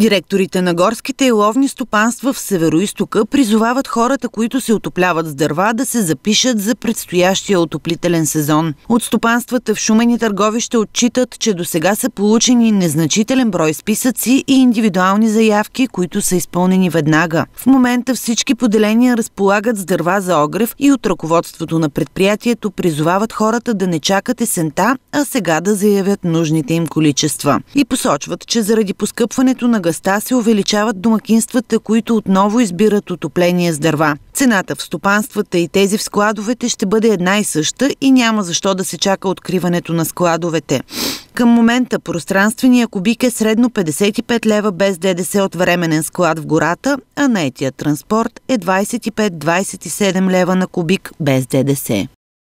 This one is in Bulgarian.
Директорите на горските и ловни стопанства в Североистока призовават хората, които се отопляват с дърва, да се запишат за предстоящия отоплителен сезон. От стопанствата в Шумени търговище отчитат, че до сега са получени незначителен брой списъци и индивидуални заявки, които са изпълнени веднага. В момента всички поделения разполагат с дърва за огрев и от ръководството на предприятието призовават хората да не чакат есента, а сега да заявят нужните им количества. И посочват, че заради поскъпването на места се увеличават домакинствата, които отново избират отопление с дърва. Цената в стопанствата и тези в складовете ще бъде една и съща и няма защо да се чака откриването на складовете. Към момента пространствения кубик е средно 55 лева без ДДС от временен склад в гората, а наетия транспорт е 25-27 лева на кубик без ДДС.